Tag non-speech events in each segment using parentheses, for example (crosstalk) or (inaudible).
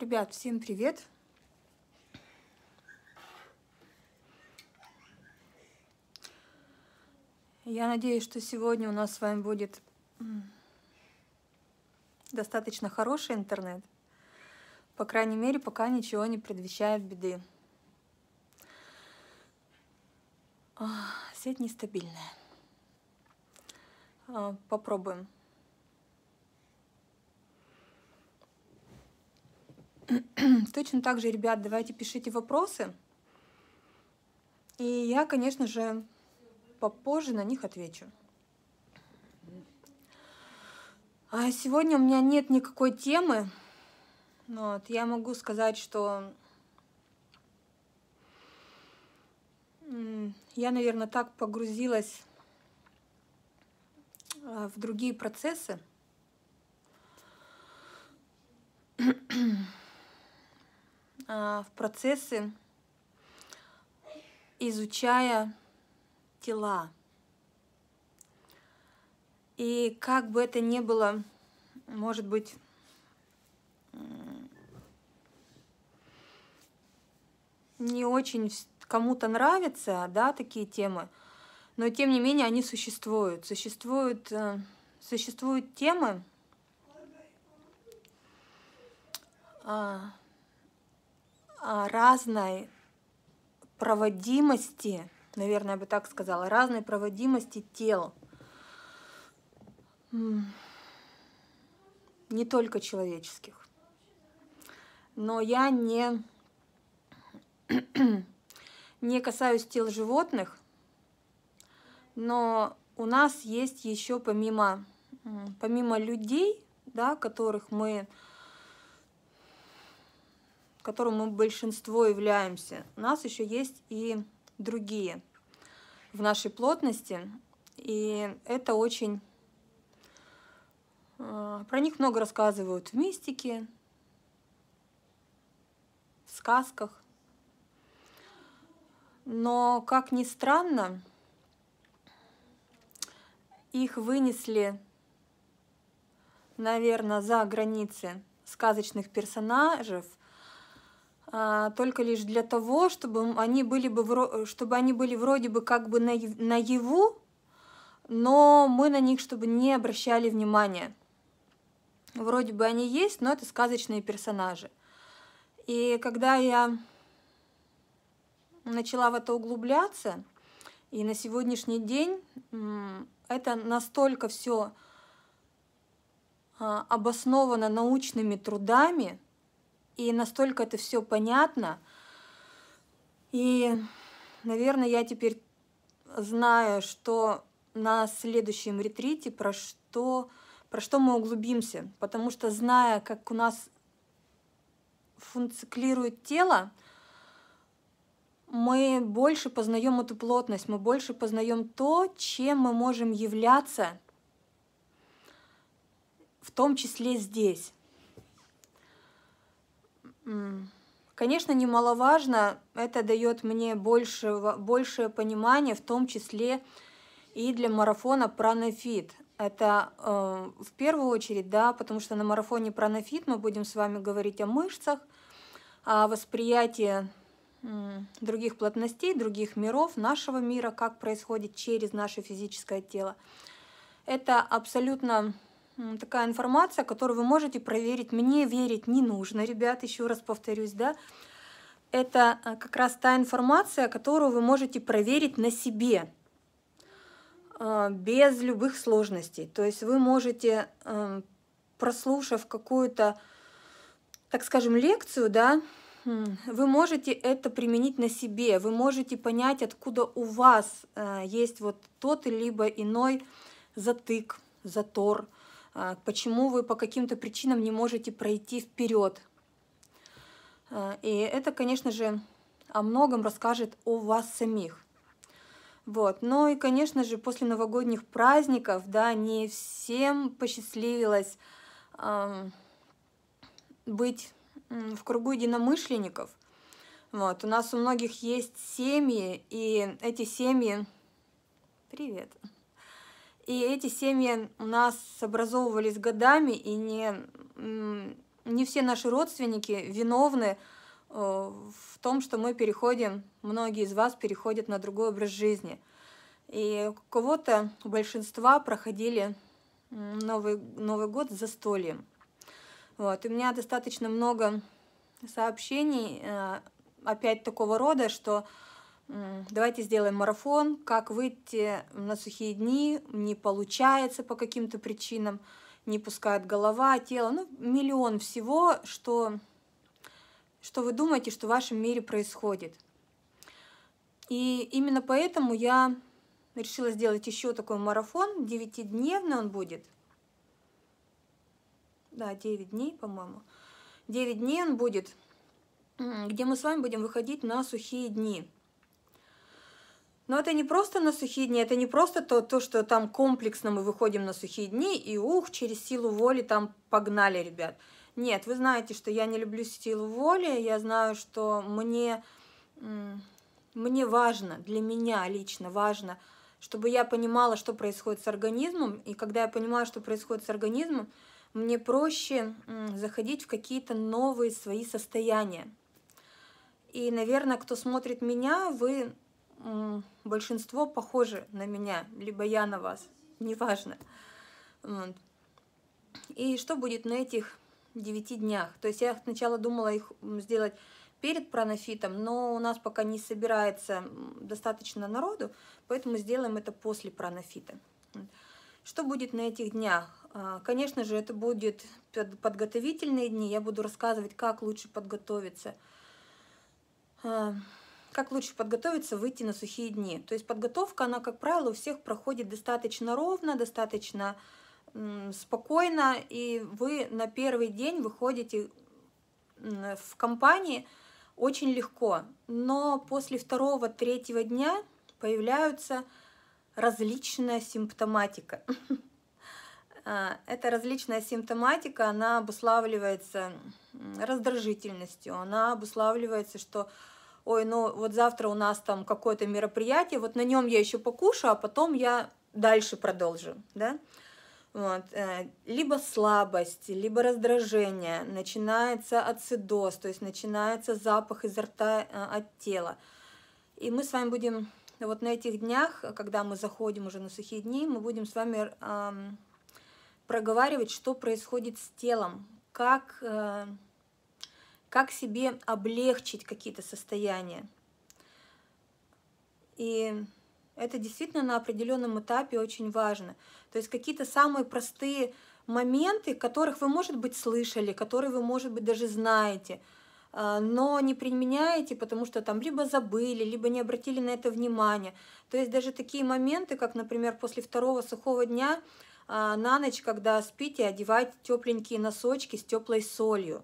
Ребят, всем привет! Я надеюсь, что сегодня у нас с вами будет достаточно хороший интернет. По крайней мере, пока ничего не предвещает беды. А, сеть нестабильная. А, попробуем. (clears throat) Точно так же, ребят, давайте пишите вопросы. И я, конечно же, попозже на них отвечу. А сегодня у меня нет никакой темы. Вот, я могу сказать, что я, наверное, так погрузилась а, в другие процессы, (clears throat) А, в процессы, изучая тела. И как бы это ни было, может быть, не очень кому-то нравятся, да, такие темы, но тем не менее они существуют. Существуют, э, существуют темы, а, а, разной проводимости, наверное, я бы так сказала, разной проводимости тел. Не только человеческих. Но я не, (clears throat) не касаюсь тел животных, но у нас есть еще помимо, помимо людей, да, которых мы которым мы большинство являемся, у нас еще есть и другие в нашей плотности. И это очень... Э, про них много рассказывают в мистике, в сказках. Но, как ни странно, их вынесли, наверное, за границы сказочных персонажей – а, только лишь для того, чтобы они были, бы, э, чтобы они были вроде бы как бы на наяву, но мы на них чтобы не обращали внимания. Вроде бы они есть, но это сказочные персонажи. И когда я начала в это углубляться, и на сегодняшний день это настолько все а, обосновано научными трудами – и настолько это все понятно. И, наверное, я теперь знаю, что на следующем ретрите про что, про что мы углубимся. Потому что, зная, как у нас функционирует тело, мы больше познаем эту плотность, мы больше познаем то, чем мы можем являться, в том числе здесь. Конечно, немаловажно, это дает мне больше, большее понимание, в том числе и для марафона «Пранофит». Это э, в первую очередь, да, потому что на марафоне «Пранофит» мы будем с вами говорить о мышцах, о восприятии других плотностей, других миров, нашего мира, как происходит через наше физическое тело. Это абсолютно такая информация, которую вы можете проверить. Мне верить не нужно, ребят, еще раз повторюсь, да. Это э, как раз та информация, которую вы можете проверить на себе э, без любых сложностей. То есть вы можете, э, прослушав какую-то, так скажем, лекцию, да, вы можете это применить на себе, вы можете понять, откуда у вас есть вот тот или иной затык, затор – а, почему вы по каким-то причинам не можете пройти вперед. А, и это, конечно же, о многом расскажет о вас самих. Вот. Ну и, конечно же, после новогодних праздников, да, не всем посчастливилось э, быть в кругу единомышленников. Вот. У нас у многих есть семьи, и эти семьи... Привет! И эти семьи у нас образовывались годами, и не, не все наши родственники виновны э, в том, что мы переходим, многие из вас переходят на другой образ жизни. И у кого-то, у большинства проходили Новый, Новый год застольем. Вот. И у меня достаточно много сообщений, э, опять такого рода, что Давайте сделаем марафон, как выйти на сухие дни, не получается по каким-то причинам, не пускает голова, тело, ну, миллион всего, что, что вы думаете, что в вашем мире происходит. И именно поэтому я решила сделать еще такой марафон, девятидневный он будет. Да, 9 дней, по-моему. 9 дней он будет, где мы с вами будем выходить на сухие дни. Но это не просто на сухие дни, это не просто то, то, что там комплексно мы выходим на сухие дни и ух, через силу воли там погнали, ребят. Нет, вы знаете, что я не люблю силу воли, я знаю, что мне, мне важно, для меня лично важно, чтобы я понимала, что происходит с организмом, и когда я понимаю, что происходит с организмом, мне проще заходить в какие-то новые свои состояния. И, наверное, кто смотрит меня, вы большинство похожи на меня, либо я на вас, неважно. Вот. И что будет на этих 9 днях? То есть я сначала думала их сделать перед пронофитом, но у нас пока не собирается достаточно народу, поэтому сделаем это после пронофита. Что будет на этих днях? А, конечно же, это будут подготовительные дни. Я буду рассказывать, как лучше подготовиться а, как лучше подготовиться, выйти на сухие дни. То есть подготовка, она, как правило, у всех проходит достаточно ровно, достаточно спокойно, и вы на первый день выходите в компании очень легко. Но после второго, третьего дня появляются различная симптоматика. (laughs) А, эта различная симптоматика, она обуславливается раздражительностью, она обуславливается, что ой, ну вот завтра у нас там какое-то мероприятие, вот на нем я еще покушаю, а потом я дальше продолжу, да. Вот. Э, либо слабость, либо раздражение, начинается ацидоз, то есть начинается запах изо рта э, от тела. И мы с вами будем вот на этих днях, когда мы заходим уже на сухие дни, мы будем с вами эм, проговаривать, что происходит с телом, как... Э, как себе облегчить какие-то состояния. И это действительно на определенном этапе очень важно. То есть какие-то самые простые моменты, которых вы, может быть, слышали, которые вы, может быть, даже знаете, а, но не применяете, потому что там либо забыли, либо не обратили на это внимание. То есть даже такие моменты, как, например, после второго сухого дня а, на ночь, когда спите, одевать тепленькие носочки с теплой солью.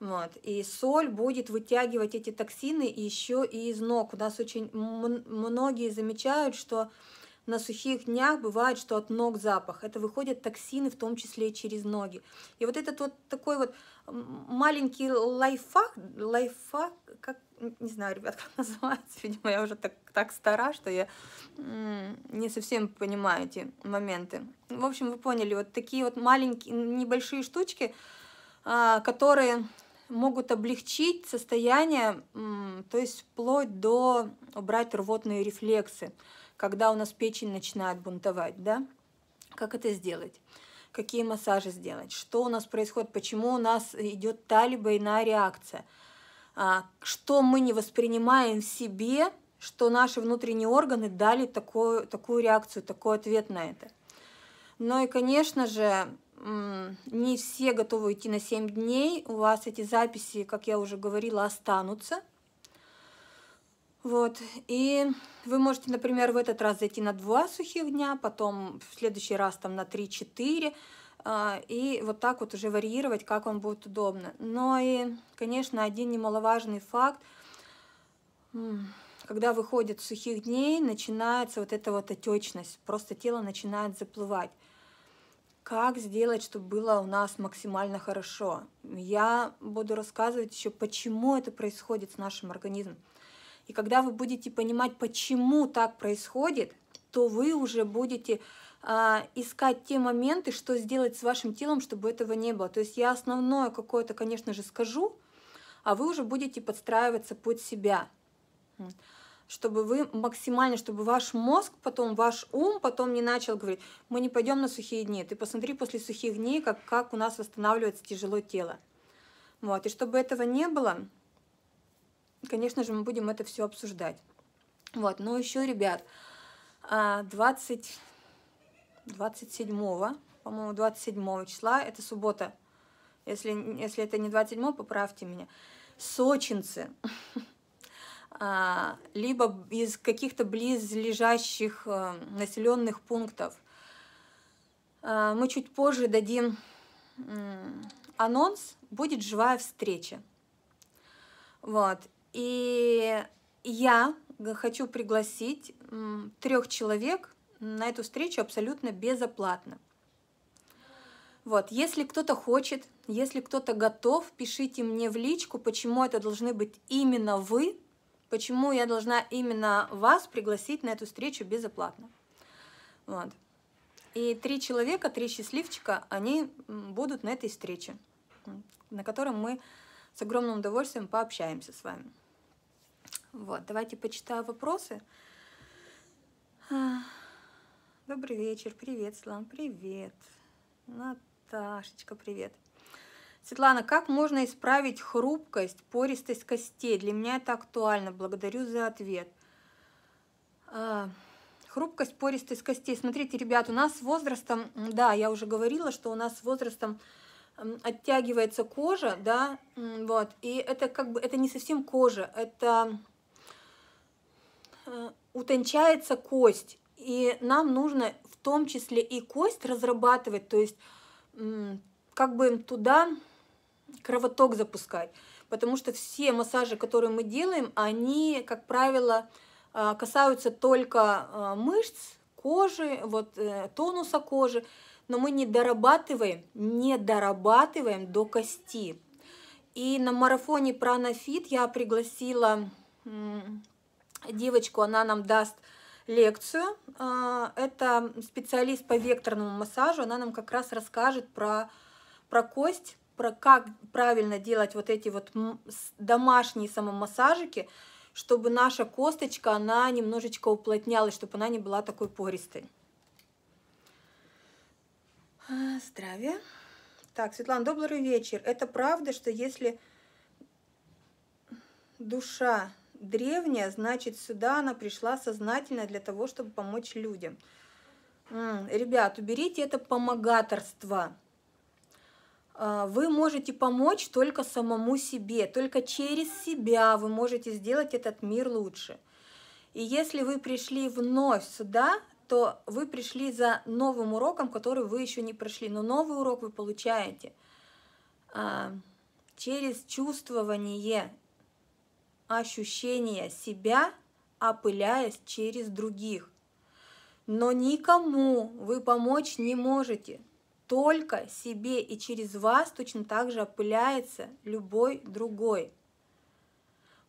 Вот. И соль будет вытягивать эти токсины еще и из ног. У нас очень многие замечают, что на сухих днях бывает, что от ног запах. Это выходят токсины, в том числе и через ноги. И вот этот вот такой вот маленький лайфхак, лайфхак, как, не знаю, ребят, как называется, (laughs) видимо, я уже так, так стара, что я не совсем понимаю эти моменты. В общем, вы поняли, вот такие вот маленькие, небольшие штучки, а, которые могут облегчить состояние, то есть вплоть до убрать рвотные рефлексы, когда у нас печень начинает бунтовать, да? Как это сделать? Какие массажи сделать? Что у нас происходит? Почему у нас идет та либо иная реакция? А, что мы не воспринимаем в себе, что наши внутренние органы дали такую, такую реакцию, такой ответ на это? Ну и, конечно же, не все готовы идти на 7 дней. У вас эти записи, как я уже говорила, останутся. Вот. И вы можете, например, в этот раз зайти на 2 сухих дня, потом в следующий раз там на 3-4. А, и вот так вот уже варьировать, как вам будет удобно. Но и, конечно, один немаловажный факт. Когда выходит сухих дней, начинается вот эта вот отечность. Просто тело начинает заплывать как сделать, чтобы было у нас максимально хорошо. Я буду рассказывать еще, почему это происходит с нашим организмом. И когда вы будете понимать, почему так происходит, то вы уже будете а, искать те моменты, что сделать с вашим телом, чтобы этого не было. То есть я основное какое-то, конечно же, скажу, а вы уже будете подстраиваться под себя чтобы вы максимально, чтобы ваш мозг, потом ваш ум, потом не начал говорить, мы не пойдем на сухие дни. Ты посмотри после сухих дней, как, как у нас восстанавливается тяжело тело. Вот. И чтобы этого не было, конечно же, мы будем это все обсуждать. Вот. Но еще, ребят, 20, а, 27, по-моему, 27 числа, это суббота. Если, если это не 27, поправьте меня. Сочинцы. (laughs) А, либо из каких-то близлежащих э, населенных пунктов. А, мы чуть позже дадим анонс, будет живая встреча. Вот. И я хочу пригласить трех человек на эту встречу абсолютно безоплатно. Вот, если кто-то хочет, если кто-то готов, пишите мне в личку, почему это должны быть именно вы, Почему я должна именно вас пригласить на эту встречу безоплатно? Вот. И три человека, три счастливчика, они будут на этой встрече, на котором мы с огромным удовольствием пообщаемся с вами. Вот, давайте почитаю вопросы. А, добрый вечер, привет, Слан, привет. Наташечка, привет. Светлана, как можно исправить хрупкость, пористость костей? Для меня это актуально. Благодарю за ответ. А, хрупкость, пористость костей. Смотрите, ребят, у нас с возрастом, да, я уже говорила, что у нас с возрастом оттягивается кожа, да, вот, и это как бы, это не совсем кожа, это э, утончается кость, и нам нужно в том числе и кость разрабатывать, то есть как бы туда кровоток запускать. Потому что все массажи, которые мы делаем, они, как правило, а, касаются только а, мышц, кожи, вот э, тонуса кожи, но мы не дорабатываем, не дорабатываем до кости. И на марафоне Пранафит я пригласила девочку, она нам даст лекцию. А, это специалист по векторному массажу, она нам как раз расскажет про, про кость, про как правильно делать вот эти вот домашние самомассажики, чтобы наша косточка, она немножечко уплотнялась, чтобы она не была такой пористой. А, здравия. Так, Светлана, добрый вечер. Это правда, что если душа древняя, значит, сюда она пришла сознательно для того, чтобы помочь людям. М -м, ребят, уберите это помогаторство. А, вы можете помочь только самому себе, только через себя вы можете сделать этот мир лучше. И если вы пришли вновь сюда, то вы пришли за новым уроком, который вы еще не прошли. Но новый урок вы получаете а, через чувствование, ощущение себя, опыляясь через других. Но никому вы помочь не можете – только себе и через вас точно так же опыляется любой другой.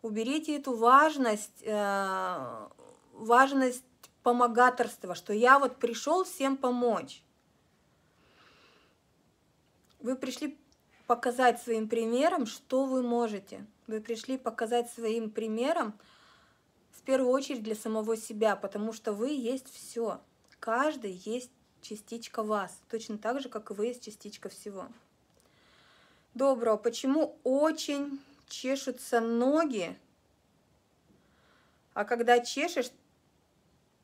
Уберите эту важность, э, важность помогаторства, что я вот пришел всем помочь. Вы пришли показать своим примером, что вы можете. Вы пришли показать своим примером, в первую очередь для самого себя, потому что вы есть все. Каждый есть частичка вас, точно так же, как и вы есть частичка всего. Доброго. Почему очень чешутся ноги, а когда чешешь,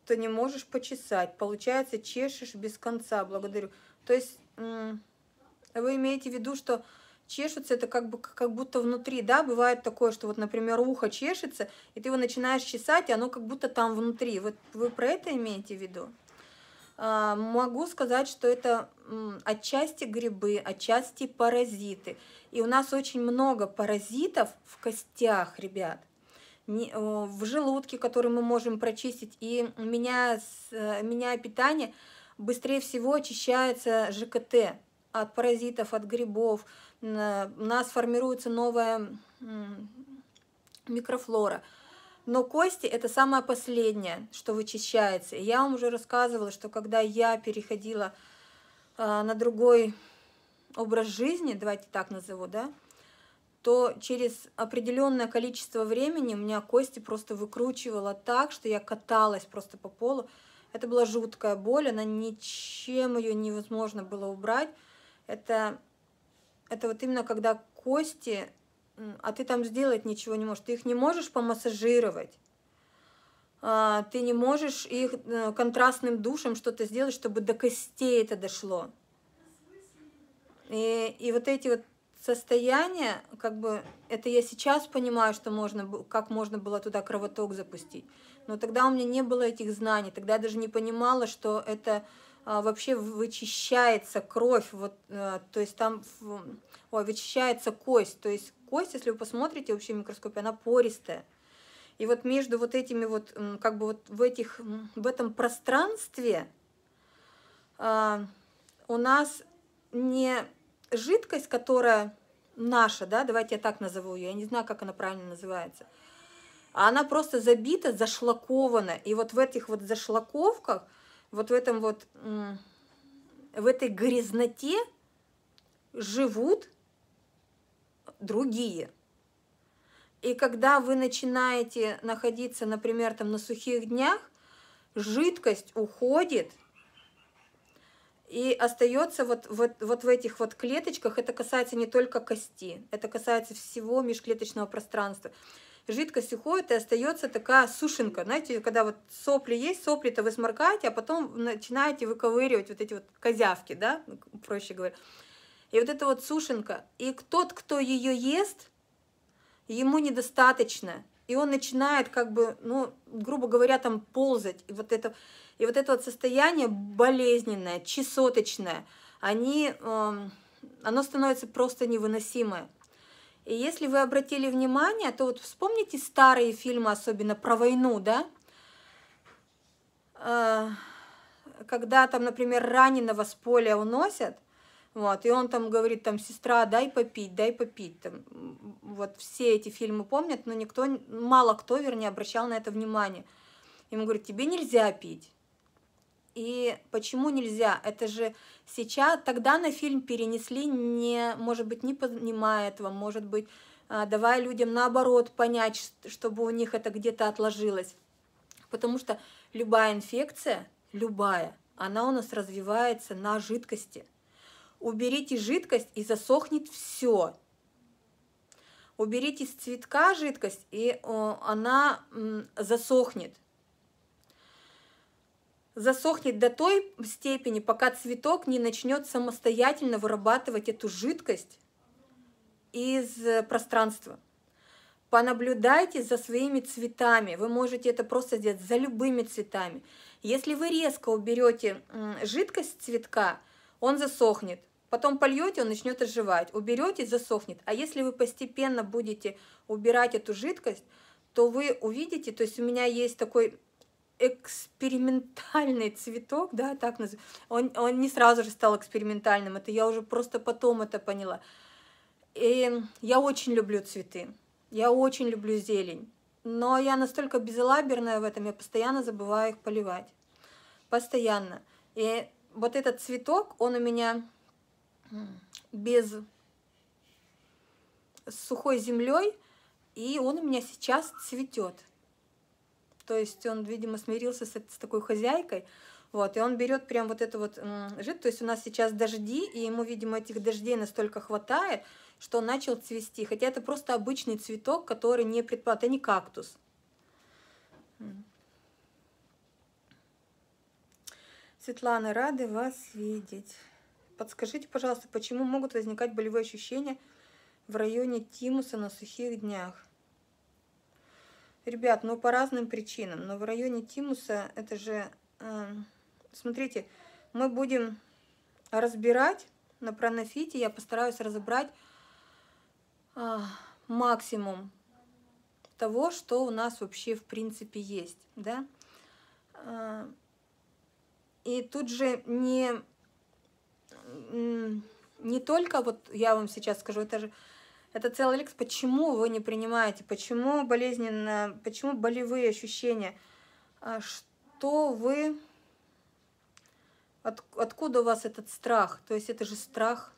то не можешь почесать. Получается, чешешь без конца. Благодарю. То есть вы имеете в виду, что чешутся, это как, бы, как будто внутри, да, бывает такое, что вот, например, ухо чешется, и ты его начинаешь чесать, и оно как будто там внутри. Вот вы про это имеете в виду? А, могу сказать, что это отчасти грибы, отчасти паразиты. И у нас очень много паразитов в костях, ребят, э, в желудке, который мы можем прочистить. И меня, э, меня питание быстрее всего очищается ЖКТ от паразитов, от грибов. Э, у нас формируется новая микрофлора – но кости – это самое последнее, что вычищается. И я вам уже рассказывала, что когда я переходила а, на другой образ жизни, давайте так назову, да, то через определенное количество времени у меня кости просто выкручивала так, что я каталась просто по полу. Это была жуткая боль, она ничем ее невозможно было убрать. Это, это вот именно когда кости а ты там сделать ничего не можешь. Ты их не можешь помассажировать. А, ты не можешь их э, контрастным душем что-то сделать, чтобы до костей это дошло. И, и вот эти вот состояния, как бы, это я сейчас понимаю, что можно, как можно было туда кровоток запустить. Но тогда у меня не было этих знаний, тогда я даже не понимала, что это а, вообще вычищается кровь, вот, э, то есть там ой, вычищается кость, то есть кость, если вы посмотрите вообще в микроскопе, она пористая. И вот между вот этими вот, как бы вот в, этих, в этом пространстве э, у нас не жидкость, которая наша, да, давайте я так назову ее, я не знаю, как она правильно называется, а она просто забита, зашлакована. И вот в этих вот зашлаковках, вот в этом вот, в этой грязноте живут другие. И когда вы начинаете находиться, например, там на сухих днях, жидкость уходит и остается вот, вот, вот в этих вот клеточках. Это касается не только кости, это касается всего межклеточного пространства. Жидкость уходит и остается такая сушенка. Знаете, когда вот сопли есть, сопли-то вы сморкаете, а потом начинаете выковыривать вот эти вот козявки, да, ну, проще говоря. И вот эта вот сушенка, и тот, кто ее ест, ему недостаточно. И он начинает как бы, ну, грубо говоря, там ползать. И вот это, и вот это вот состояние болезненное, чесоточное, они, эм, оно становится просто невыносимое. И если вы обратили внимание, то вот вспомните старые фильмы, особенно про войну, да? Э, когда там, например, раненого с поля уносят, вот, и он там говорит, там, сестра, дай попить, дай попить. Там, вот все эти фильмы помнят, но никто, мало кто, вернее, обращал на это внимание. Ему говорит, тебе нельзя пить. И почему нельзя? Это же сейчас, тогда на фильм перенесли, не, может быть, не понимая этого, может быть, а, давая людям наоборот понять, чтобы у них это где-то отложилось. Потому что любая инфекция, любая, она у нас развивается на жидкости уберите жидкость и засохнет все. Уберите с цветка жидкость, и э, она засохнет. Засохнет до той степени, пока цветок не начнет самостоятельно вырабатывать эту жидкость из э, пространства. Понаблюдайте за своими цветами. Вы можете это просто сделать за любыми цветами. Если вы резко уберете жидкость цветка – он засохнет. Потом польете, он начнет оживать. Уберете, засохнет. А если вы постепенно будете убирать эту жидкость, то вы увидите, то есть у меня есть такой экспериментальный цветок, да, так называется. Он, он не сразу же стал экспериментальным, это я уже просто потом это поняла. И эм, я очень люблю цветы, я очень люблю зелень, но я настолько безалаберная в этом, я постоянно забываю их поливать, постоянно. И вот этот цветок, он у меня без с сухой землей, и он у меня сейчас цветет. То есть он, видимо, смирился с, с такой хозяйкой. Вот, и он берет прям вот это вот жид. То есть у нас сейчас дожди, и ему, видимо, этих дождей настолько хватает, что он начал цвести. Хотя это просто обычный цветок, который не предполагает, это не кактус. Светлана, рады вас видеть. Подскажите, пожалуйста, почему могут возникать болевые ощущения в районе тимуса на сухих днях? Ребят, ну по разным причинам, но в районе тимуса это же... Э, смотрите, мы будем разбирать на пранофите. я постараюсь разобрать э, максимум того, что у нас вообще в принципе есть, да? А, и тут же не, не только, вот я вам сейчас скажу, это же это целый лекс, почему вы не принимаете, почему болезненно, почему болевые ощущения, а что вы, от, откуда у вас этот страх, то есть это же страх.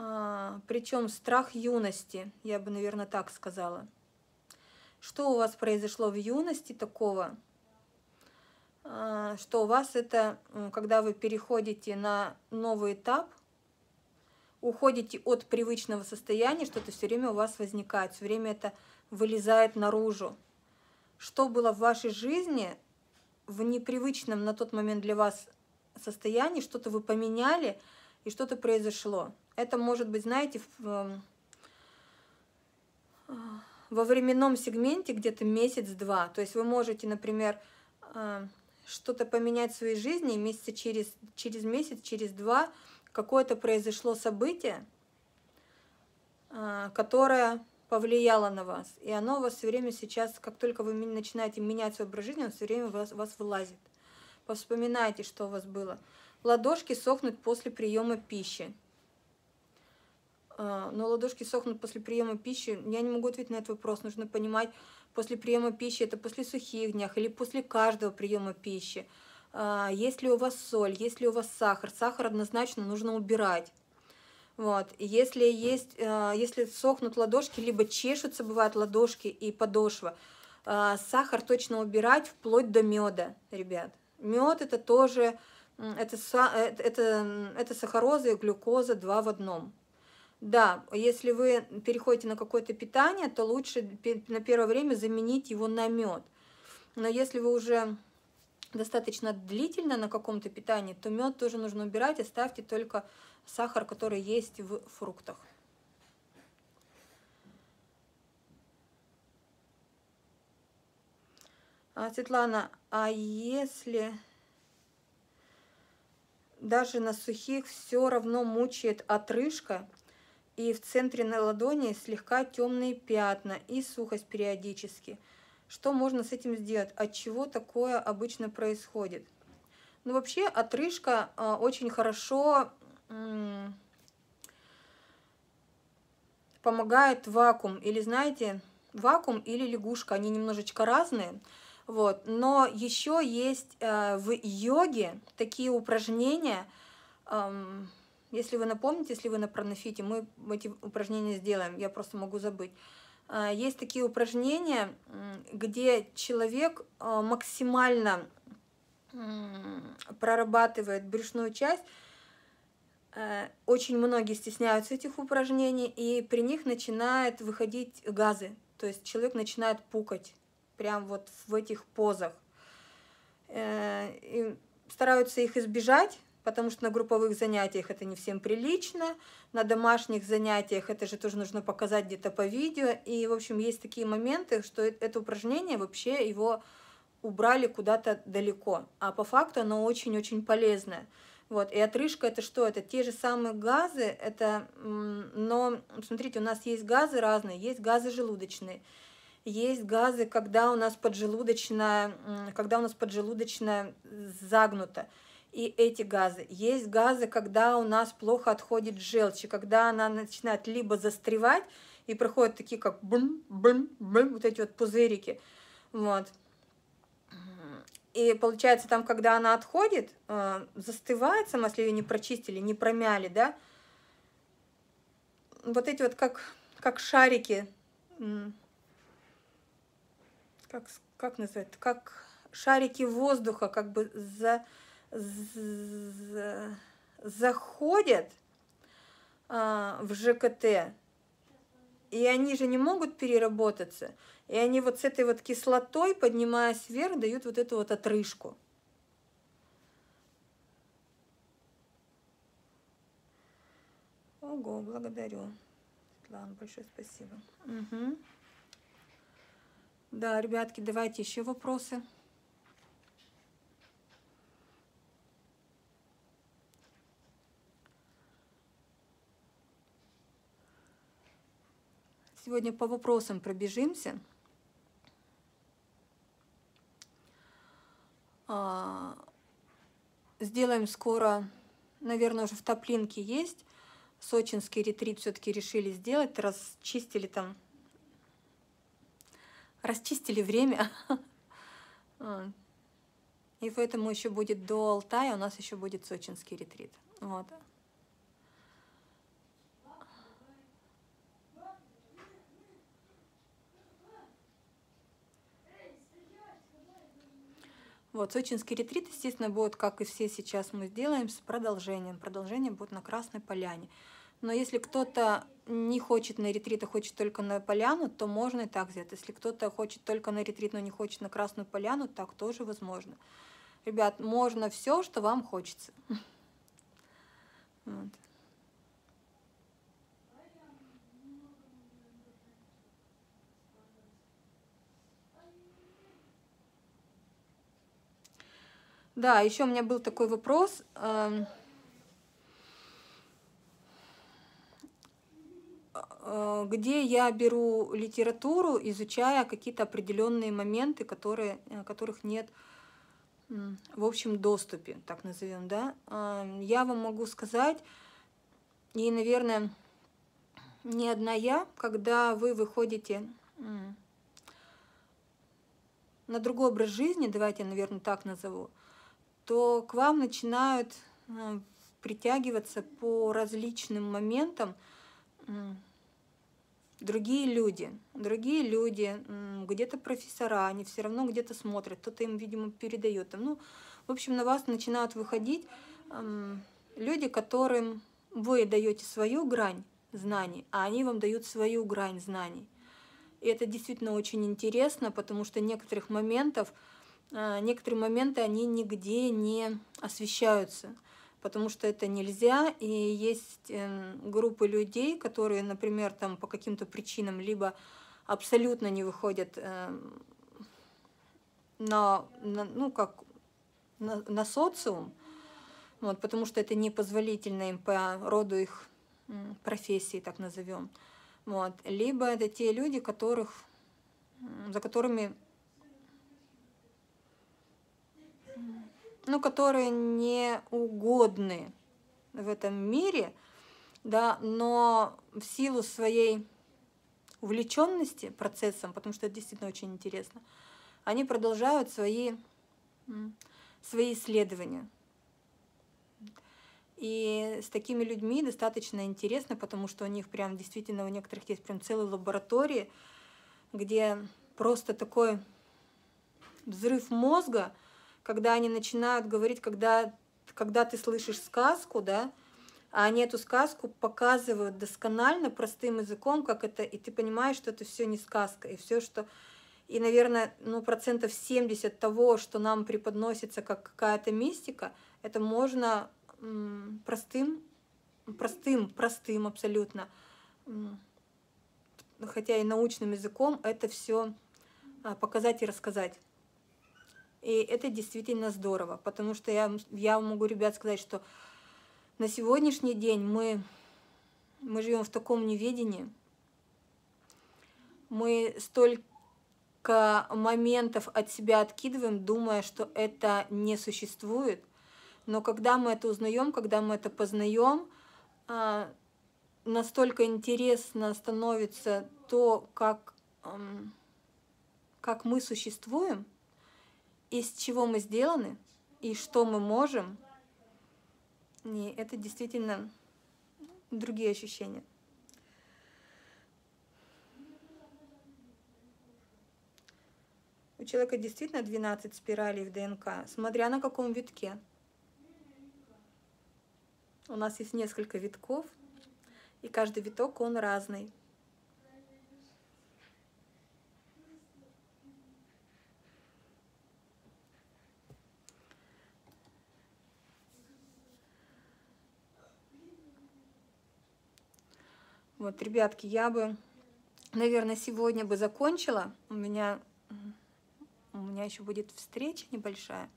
А, Причем страх юности, я бы, наверное, так сказала что у вас произошло в юности такого, а, что у вас это, когда вы переходите на новый этап, уходите от привычного состояния, что-то все время у вас возникает, все время это вылезает наружу. Что было в вашей жизни в непривычном на тот момент для вас состоянии, что-то вы поменяли и что-то произошло. Это может быть, знаете, в эм, во временном сегменте где-то месяц-два. То есть вы можете, например, а, что-то поменять в своей жизни, и месяца через, через месяц, через два какое-то произошло событие, а, которое повлияло на вас. И оно у вас все время сейчас, как только вы начинаете менять свой образ жизни, он все время вас, вас вылазит. Повспоминайте, что у вас было. Ладошки сохнут после приема пищи. А, но ладошки сохнут после приема пищи. Я не могу ответить на этот вопрос. Нужно понимать, после приема пищи это после сухих днях или после каждого приема пищи. А, есть ли у вас соль, есть ли у вас сахар. Сахар однозначно нужно убирать. Вот. Если, есть, а, если сохнут ладошки, либо чешутся, бывают ладошки и подошва, сахар точно убирать вплоть до меда, ребят. Мед это тоже это, э, это, это сахароза и глюкоза два в одном. Да, если вы переходите на какое-то питание, то лучше на первое время заменить его на мед. Но если вы уже достаточно длительно на каком-то питании, то мед тоже нужно убирать, оставьте только сахар, который есть в фруктах. А, Светлана, а если даже на сухих все равно мучает отрыжка, и в центре на ладони слегка темные пятна и сухость периодически. Что можно с этим сделать? От чего такое обычно происходит? Ну, вообще, отрыжка а, очень хорошо помогает вакуум. Или, знаете, вакуум или лягушка, они немножечко разные. Вот. Но еще есть э, в йоге такие упражнения, если вы напомните, если вы напроносите, мы эти упражнения сделаем, я просто могу забыть. А, есть такие упражнения, где человек э, максимально прорабатывает брюшную часть. Э, очень многие стесняются этих упражнений, и при них начинают выходить газы. То есть человек начинает пукать прям вот в этих позах. Э, и стараются их избежать, потому что на групповых занятиях это не всем прилично, на домашних занятиях это же тоже нужно показать где-то по видео. И, в общем, есть такие моменты, что э, это упражнение вообще его убрали куда-то далеко. А по факту оно очень-очень полезное. Вот. И отрыжка это что? Это те же самые газы, это, но, смотрите, у нас есть газы разные, есть газы желудочные, есть газы, когда у нас поджелудочная, когда у нас поджелудочная загнута и эти газы. Есть газы, когда у нас плохо отходит желчь, и когда она начинает либо застревать, и проходят такие как бум, бум, бум, вот эти вот пузырики. Вот. И получается, там, когда она отходит, э, застывает сама, если ее не прочистили, не промяли, да, вот эти вот как, как шарики, как, как называют, как шарики воздуха, как бы за, заходят а, в ЖКТ, и они же не могут переработаться, и они вот с этой вот кислотой, поднимаясь вверх, дают вот эту вот отрыжку. Ого, благодарю. Светлана, большое спасибо. Угу. Да, ребятки, давайте еще вопросы. сегодня по вопросам пробежимся. А, сделаем скоро, наверное, уже в топлинке есть. Сочинский ретрит все-таки решили сделать, расчистили там, расчистили время. (laughs) А, и поэтому еще будет до Алтая, у нас еще будет сочинский ретрит. Вот. Вот, сочинский ретрит, естественно, будет, как и все сейчас мы сделаем, с продолжением. Продолжение будет на Красной Поляне. Но если кто-то не хочет на ретрит, а хочет только на поляну, то можно и так взять. Если кто-то хочет только на ретрит, но не хочет на Красную Поляну, так тоже возможно. Ребят, можно все, что вам хочется. (laughs) Вот. Да, еще у меня был такой вопрос. Эм, э, где я беру литературу, изучая какие-то определенные моменты, которые, э, которых нет в общем доступе, так назовем, да, эм, я вам могу сказать, и, наверное, не одна я, когда вы выходите на другой образ жизни, давайте, наверное, так назову, то к вам начинают э, притягиваться по различным моментам другие люди, другие люди, где-то профессора, они все равно где-то смотрят, кто-то им, видимо, передает. Ну, в общем, на вас начинают выходить эм, люди, которым вы даете свою грань знаний, а они вам дают свою грань знаний. И это действительно очень интересно, потому что некоторых моментов а, некоторые моменты, они нигде не освещаются, потому что это нельзя. И есть эм, группы людей, которые, например, там по каким-то причинам либо абсолютно не выходят эм, на, на ну как на, на социум, вот, потому что это непозволительно им по роду их профессии, так назовем. Вот. Либо это те люди, которых, за которыми ну, которые не угодны в этом мире, да, но в силу своей увлеченности процессом, потому что это действительно очень интересно, они продолжают свои, свои исследования. И с такими людьми достаточно интересно, потому что у них прям действительно у некоторых есть прям целые лаборатории, где просто такой взрыв мозга – когда они начинают говорить, когда, когда ты слышишь сказку, да, а они эту сказку показывают досконально, простым языком, как это, и ты понимаешь, что это все не сказка, и все, что... И, наверное, ну, процентов 70 того, что нам преподносится как какая-то мистика, это можно простым, простым, простым абсолютно, хотя и научным языком это все а, показать и рассказать. И это действительно здорово, потому что я, я могу, ребят, сказать, что на сегодняшний день мы, мы живем в таком неведении, мы столько моментов от себя откидываем, думая, что это не существует. Но когда мы это узнаем, когда мы это познаем, а, настолько интересно становится то, как, как мы существуем – из чего мы сделаны и что мы можем. не это действительно другие ощущения. У человека действительно 12 спиралей в ДНК, смотря на каком витке. У нас есть несколько витков, и каждый виток, он разный. Вот, ребятки, я бы, наверное, сегодня бы закончила. У меня, у меня еще будет встреча небольшая.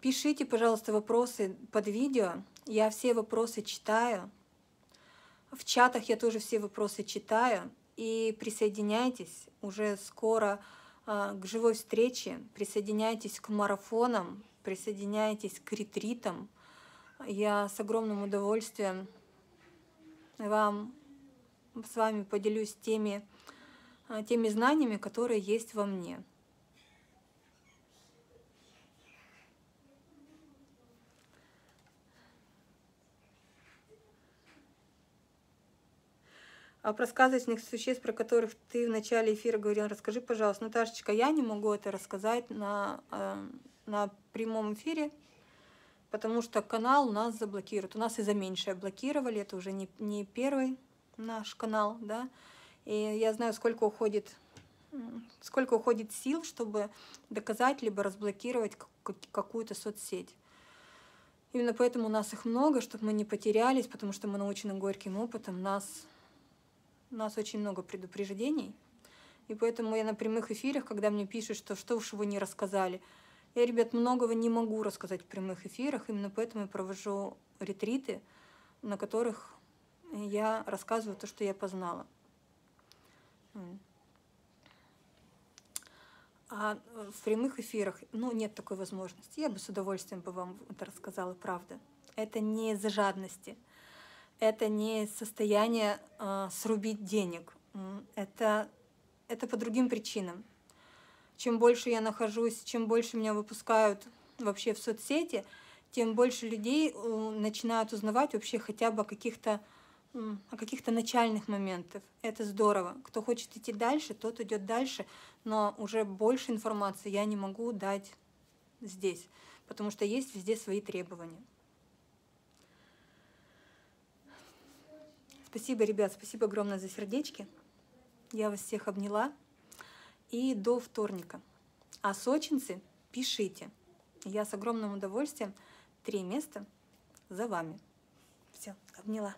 Пишите, пожалуйста, вопросы под видео. Я все вопросы читаю. В чатах я тоже все вопросы читаю. И присоединяйтесь уже скоро а, к живой встрече. Присоединяйтесь к марафонам, присоединяйтесь к ретритам. Я с огромным удовольствием вам с вами поделюсь теми, а, теми знаниями, которые есть во мне. А про сказочных существ, про которых ты в начале эфира говорил, расскажи, пожалуйста. Наташечка, ну, я не могу это рассказать на, а, на прямом эфире потому что канал у нас заблокируют. У нас и за меньшее блокировали, это уже не, не первый наш канал, да. И я знаю, сколько уходит, сколько уходит сил, чтобы доказать, либо разблокировать какую-то соцсеть. Именно поэтому у нас их много, чтобы мы не потерялись, потому что мы научены горьким опытом. Нас, у нас очень много предупреждений. И поэтому я на прямых эфирах, когда мне пишут, что что уж вы не рассказали – я, ребят, многого не могу рассказать в прямых эфирах, именно поэтому я провожу ретриты, на которых я рассказываю то, что я познала. А в прямых эфирах, ну, нет такой возможности. Я бы с удовольствием бы вам это рассказала, правда. Это не из-за жадности, это не состояние э, а, срубить денег, это, это по другим причинам чем больше я нахожусь, чем больше меня выпускают вообще в соцсети, тем больше людей э, начинают узнавать вообще хотя бы каких-то о каких-то начальных моментах. Это здорово. Кто хочет идти дальше, тот идет дальше, но уже больше информации я не могу дать здесь, потому что есть везде свои требования. Спасибо, ребят, спасибо огромное за сердечки. Я вас всех обняла и до вторника. А сочинцы пишите. Я с огромным удовольствием три места за вами. Все, обняла.